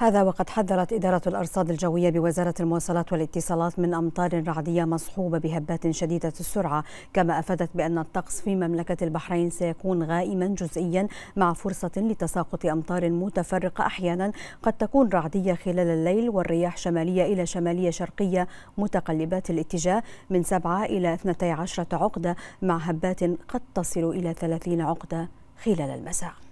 هذا وقد حذرت إدارة الأرصاد الجوية بوزارة المواصلات والاتصالات من أمطار رعدية مصحوبة بهبات شديدة السرعة كما أفادت بأن الطقس في مملكة البحرين سيكون غائما جزئيا مع فرصة لتساقط أمطار متفرقة أحيانا قد تكون رعدية خلال الليل والرياح شمالية إلى شمالية شرقية متقلبات الاتجاه من 7 إلى 12 عقدة مع هبات قد تصل إلى 30 عقدة خلال المساء